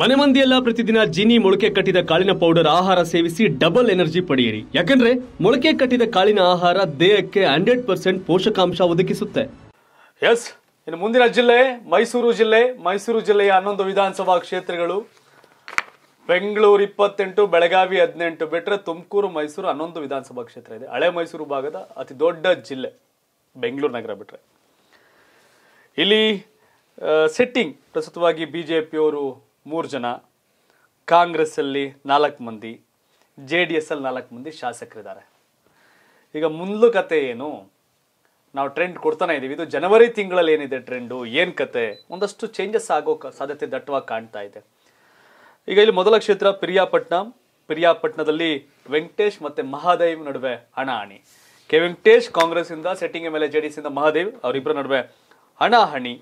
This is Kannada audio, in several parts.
ಮನೆ ಮಂದಿಯೆಲ್ಲ ಪ್ರತಿದಿನ ಜಿನಿ ಮೊಳಕೆ ಕಟ್ಟಿದ ಕಾಳಿನ ಪೌಡರ್ ಆಹಾರ ಸೇವಿಸಿ ಡಬಲ್ ಎನರ್ಜಿ ಪಡೆಯಿರಿ ಯಾಕಂದ್ರೆ ಮೊಳಕೆ ಕಟ್ಟಿದ ಕಾಳಿನ ಆಹಾರ ದೇಹಕ್ಕೆ ಹಂಡ್ರೆಡ್ ಪರ್ಸೆಂಟ್ ಪೋಷಕಾಂಶ ಒದಗಿಸುತ್ತೆ ಎಸ್ ಇನ್ನು ಮುಂದಿನ ಜಿಲ್ಲೆ ಮೈಸೂರು ಜಿಲ್ಲೆ ಮೈಸೂರು ಜಿಲ್ಲೆಯ ಹನ್ನೊಂದು ವಿಧಾನಸಭಾ ಕ್ಷೇತ್ರಗಳು ಬೆಂಗಳೂರು ಇಪ್ಪತ್ತೆಂಟು ಬೆಳಗಾವಿ ಹದಿನೆಂಟು ಬಿಟ್ಟರೆ ತುಮಕೂರು ಮೈಸೂರು ಹನ್ನೊಂದು ವಿಧಾನಸಭಾ ಕ್ಷೇತ್ರ ಇದೆ ಹಳೆ ಮೈಸೂರು ಭಾಗದ ಅತಿ ದೊಡ್ಡ ಜಿಲ್ಲೆ ಬೆಂಗಳೂರು ನಗರ ಬಿಟ್ಟರೆ ಇಲ್ಲಿ ಸೆಟ್ಟಿಂಗ್ ಪ್ರಸ್ತುತವಾಗಿ ಬಿ ಜೆ ಪಿಯವರು ಮೂರು ಜನ ಕಾಂಗ್ರೆಸ್ಸಲ್ಲಿ ನಾಲ್ಕು ಮಂದಿ ಜೆ ಡಿ ಎಸ್ಸಲ್ಲಿ ನಾಲ್ಕು ಮಂದಿ ಶಾಸಕರಿದ್ದಾರೆ ಈಗ ಮುಂದೆ ಕತೆ ಏನು ನಾವು ಟ್ರೆಂಡ್ ಕೊಡ್ತಾನೆ ಇದ್ದೀವಿ ಇದು ಜನವರಿ ತಿಂಗಳಲ್ಲಿ ಏನಿದೆ ಟ್ರೆಂಡು ಏನು ಕತೆ ಒಂದಷ್ಟು ಚೇಂಜಸ್ ಆಗೋ ಸಾಧ್ಯತೆ ದಟ್ಟವಾಗಿ ಕಾಣ್ತಾ ಇದೆ ಈಗ ಇಲ್ಲಿ ಮೊದಲ ಕ್ಷೇತ್ರ ಪಿರಿಯಾಪಟ್ಟಣಂ ಪಿರಿಯಾಪಟ್ಟಣದಲ್ಲಿ ವೆಂಕಟೇಶ್ ಮತ್ತು ಮಹಾದೇವ್ ನಡುವೆ ಹಣಾಹಣಿ ಕೆ ವೆಂಕಟೇಶ್ ಇಂದ sitting M L A J D ಇಂದ ಮಹಾದೇವ್ ಅವರಿಬ್ಬರ ನಡುವೆ ಹಣಾಹಣಿ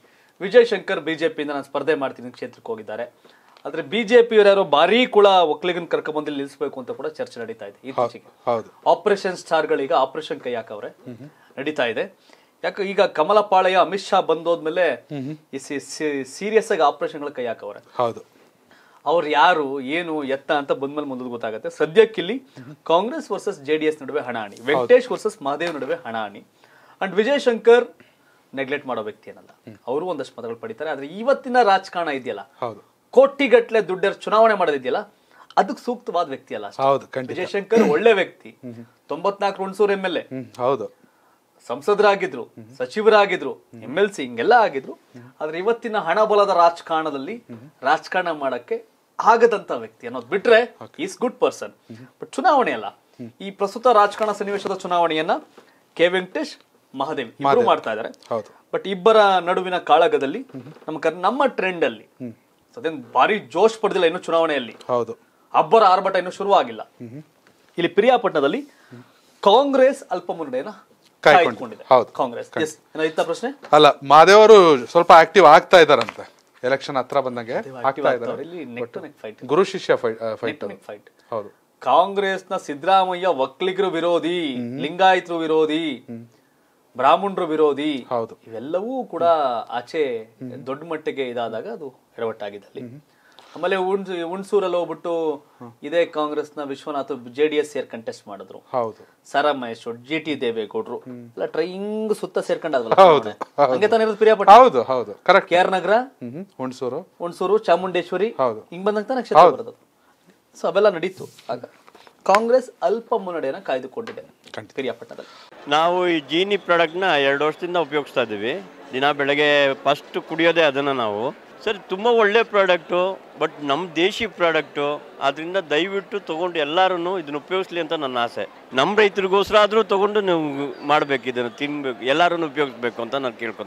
ವಿಜಯ್ ಶಂಕರ್ ಬಿಜೆಪಿಯಿಂದ ನಾನು ಸ್ಪರ್ಧೆ ಮಾಡ್ತೀನಿ ಕ್ಷೇತ್ರಕ್ಕೆ ಹೋಗಿದ್ದಾರೆ ಆದ್ರೆ ಬಿಜೆಪಿ ಯಾರು ಭಾರಿ ಕುಳ ಒಕ್ಕಲಿಗನ್ ಕರ್ಕೊಂಡ್ಬಂದು ನಿಲ್ಲಿಸಬೇಕು ಅಂತ ಕೂಡ ಚರ್ಚೆ ನಡೀತಾ ಇದೆ ಇತ್ತೀಚೆಗೆ ಆಪರೇಷನ್ ಈಗ ಆಪರೇಷನ್ ಕೈ ಹಾಕವ್ರೆ ನಡೀತಾ ಇದೆ ಯಾಕೆ ಈಗ ಪಾಳಯ ಅಮಿತ್ ಶಾ ಬಂದೋದ್ಮೇಲೆ ಸೀರಿಯಸ್ ಆಗಿ ಗಳ ಕೈ ಹಾಕವ್ರೆ ಹೌದು ಅವ್ರು ಯಾರು ಏನು ಎತ್ತ ಅಂತ ಬಂದ್ಮೇಲೆ ಮುಂದೆ ಗೊತ್ತಾಗುತ್ತೆ ಸದ್ಯಕ್ಕಿಲ್ಲಿ ಕಾಂಗ್ರೆಸ್ ವರ್ಸಸ್ ಜೆಡಿಎಸ್ ನಡುವೆ ಹಣಾಹಣಿ ವೆಂಕಟೇಶ್ ವರ್ಸಸ್ ಮಹಾದೇವ್ ನಡುವೆ ಹಣಾಹಣಿ ಅಂಡ್ ವಿಜಯ್ ಶಂಕರ್ ನೆಗ್ಲೆಕ್ಟ್ ಮಾಡೋ ವ್ಯಕ್ತಿ ಏನಲ್ಲ ಅವರು ಒಂದಷ್ಟು ಮತಗಳು ಪಡಿತಾರೆ ಆದ್ರೆ ಇವತ್ತಿನ ರಾಜಕಾರಣ ಇದೆಯಲ್ಲ ಕೋಟಿಗಟ್ಟಲೆ ದುಡ್ಡರ್ ಚುನಾವಣೆ ಮಾಡೋದಿದೆಯಲ್ಲ ಅದಕ್ಕೆ ಸೂಕ್ತವಾದ ವ್ಯಕ್ತಿ ಅಲ್ಲ ವಿಜಯಶಂಕರ್ ಒಳ್ಳೆ ವ್ಯಕ್ತಿ ತೊಂಬತ್ನಾಲ್ಕು ಹುಣಸೂರು ಎಂ ಎಲ್ ಎ ಹೌದು ಸಂಸದರಾಗಿದ್ರು ಸಚಿವರಾಗಿದ್ರು ಎಂ ಎಲ್ ಸಿ ಹಿಂಗೆಲ್ಲ ಆಗಿದ್ರು ಆದ್ರೆ ಇವತ್ತಿನ ಹಣಬಲದ ರಾಜಕಾರಣದಲ್ಲಿ ರಾಜಕಾರಣ ಮಾಡಕ್ಕೆ ಆಗದಂತ ವ್ಯಕ್ತಿ ಅನ್ನೋದು ಬಿಟ್ರೆ ಈಸ್ ಗುಡ್ ಪರ್ಸನ್ ಬಟ್ ಚುನಾವಣೆ ಅಲ್ಲ ಈ ಪ್ರಸ್ತುತ ರಾಜಕಾರಣ ಸನ್ನಿವೇಶದ ಚುನಾವಣೆಯನ್ನ ಕೆ ವೆಂಕಟೇಶ್ ಮಹಾದೇವ್ ಇಬ್ಬರು ಮಾಡ್ತಾ ಇದ್ದಾರೆ ಬಟ್ ಇಬ್ಬರ ನಡುವಿನ ಕಾಳಗದಲ್ಲಿ ನಮ್ಮ ನಮ್ಮ ಟ್ರೆಂಡ್ ಅಲ್ಲಿ ಸದ್ಯ ಭಾರಿ ಜೋಶ್ ಪಡೆದಿಲ್ಲ ಇನ್ನು ಚುನಾವಣೆಯಲ್ಲಿ ಹೌದು ಅಬ್ಬರ ಆರ್ಭಟ ಇನ್ನು ಶುರುವಾಗಿಲ್ಲ ಇಲ್ಲಿ ಪಿರಿಯಾಪಟ್ಟಣದಲ್ಲಿ ಕಾಂಗ್ರೆಸ್ ಅಲ್ಪ ಮುನ್ನಡೆಯನ್ನ ಹೌದು ಕಾಂಗ್ರೆಸ್ ಇತ್ತ ಪ್ರಶ್ನೆ ಅಲ್ಲ ಮಾದೇವ್ ಸ್ವಲ್ಪ ಆಕ್ಟಿವ್ ಆಗ್ತಾ ಇದಾರಂತೆ ಎಲೆಕ್ಷನ್ ಹತ್ರ ಬಂದಂಗೆ ಆಗ್ತಾ ಇದ್ದಾರೆ ಗುರು ಶಿಷ್ಯ ಫೈಟ್ ಫೈಟ್ ಹೌದು ಕಾಂಗ್ರೆಸ್ನ ಸಿದ್ದರಾಮಯ್ಯ ಒಕ್ಕಲಿಗರು ವಿರೋಧಿ ಲಿಂಗಾಯತರು ವಿರೋಧಿ ಬ್ರಾಹ್ಮಣರು ವಿರೋಧಿ ಹೌದು ಇವೆಲ್ಲವೂ ಕೂಡ ಆಚೆ ದೊಡ್ಡ ಮಟ್ಟಿಗೆ ಇದಾದಾಗ ಅದು ಎಡವಟ್ಟಾಗಿದೆ ಅಲ್ಲಿ ಆಮೇಲೆ ಹುಣ್ಸೂರಲ್ಲಿ ಹೋಗ್ಬಿಟ್ಟು ಇದೇ ಕಾಂಗ್ರೆಸ್ ನ ವಿಶ್ವನಾಥ್ ಜೆ ಡಿ ಎಸ್ ಸೇರ್ ಕಂಟೆಸ್ಟ್ ಮಾಡಿದ್ರು ಹೌದು ಸರ ಮಹೇಶ್ ಜಿ ಟಿ ದೇವೇಗೌಡರು ಎಲ್ಲ ಟ್ರೈಂಗ್ ಸುತ್ತ ಸೇರ್ಕೊಂಡಲ್ವಲ್ಲ ಹಂಗೆ ತಾನೇ ಇರೋದು ಹೌದು ಹೌದು correct K R Nagar Hunsur Hunsur Chamundeshwari ಹೌದು ಹಿಂಗ್ ಬಂದಂತ ನಕ್ಷತ್ರ ಬರೋದು ಸೊ ಅವೆಲ್ಲ ನಡೀತು ಆಗ ಕಾಂಗ್ರೆಸ್ ಅಲ್ಪ ಮುನ್ನಡೆಯನ್ನ ಕಾಯ್ದುಕೊಂಡಿದೆ ಪಿರಿಯಾಪಟ್ಟದಲ್ಲಿ ನಾವು ಈ ಜೀನಿ ಪ್ರಾಡಕ್ಟ್ನ ಎರಡು ವರ್ಷದಿಂದ ಉಪಯೋಗಿಸ್ತಾ ಇದ್ದೀವಿ ದಿನ ಬೆಳಗ್ಗೆ ಫಸ್ಟ್ ಕುಡಿಯೋದೇ ಅದನ್ನು ನಾವು ಸರ್ ತುಂಬ ಒಳ್ಳೆ ಪ್ರಾಡಕ್ಟು ಬಟ್ ನಮ್ಮ ದೇಶಿ ಪ್ರಾಡಕ್ಟು ಅದರಿಂದ ದಯವಿಟ್ಟು ತೊಗೊಂಡು ಎಲ್ಲರೂ ಇದನ್ನು ಉಪಯೋಗಿಸ್ಲಿ ಅಂತ ನನ್ನ ಆಸೆ ನಮ್ಮ ರೈತರಿಗೋಸ್ಕರ ಆದರೂ ತೊಗೊಂಡು ನೀವು ಮಾಡಬೇಕು ಇದನ್ನು ತಿನ್ಬೇಕು ಎಲ್ಲರೂ ಉಪಯೋಗಿಸ್ಬೇಕು ಅಂತ ನಾನು ಕೇಳ್ಕೊತೀನಿ